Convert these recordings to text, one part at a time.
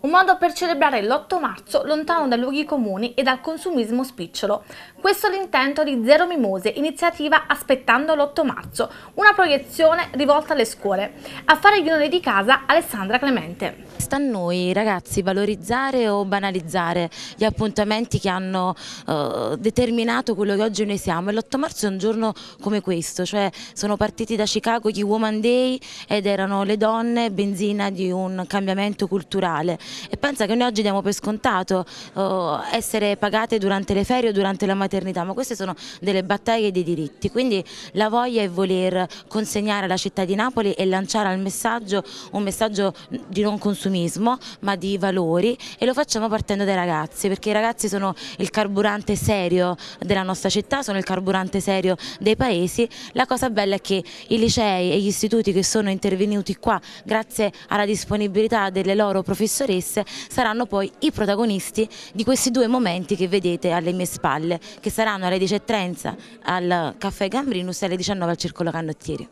Un modo per celebrare l'8 marzo lontano dai luoghi comuni e dal consumismo spicciolo. Questo è l'intento di Zero Mimose, iniziativa Aspettando l'8 marzo, una proiezione rivolta alle scuole. A fare gli onori di casa Alessandra Clemente. Sta a noi ragazzi valorizzare o banalizzare gli appuntamenti che hanno eh, determinato quello che oggi noi siamo e l'8 marzo è un giorno come questo, cioè sono partiti da Chicago gli Woman Day ed erano le donne benzina di un cambiamento culturale sociale e pensa che noi oggi diamo per scontato eh, essere pagate durante le ferie o durante la maternità, ma queste sono delle battaglie dei diritti, quindi la voglia è voler consegnare alla città di Napoli e lanciare al messaggio un messaggio di non consumismo ma di valori e lo facciamo partendo dai ragazzi perché i ragazzi sono il carburante serio della nostra città, sono il carburante serio dei paesi, la cosa bella è che i licei e gli istituti che sono intervenuti qua grazie alla disponibilità delle loro professioni professoresse saranno poi i protagonisti di questi due momenti che vedete alle mie spalle, che saranno alle 10.30 al Caffè Gambrinus e alle 19 al Circolo Cannottieri.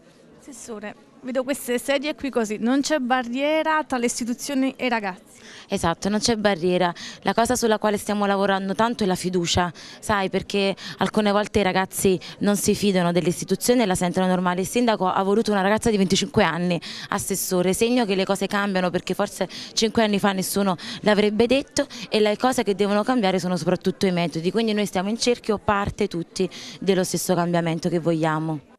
Assessore, vedo queste sedie qui così, non c'è barriera tra le istituzioni e i ragazzi. Esatto, non c'è barriera. La cosa sulla quale stiamo lavorando tanto è la fiducia, sai, perché alcune volte i ragazzi non si fidano dell'istituzione e la sentono normale. Il sindaco ha voluto una ragazza di 25 anni, assessore, segno che le cose cambiano perché forse 5 anni fa nessuno l'avrebbe detto e le cose che devono cambiare sono soprattutto i metodi. Quindi noi stiamo in cerchio, parte tutti dello stesso cambiamento che vogliamo.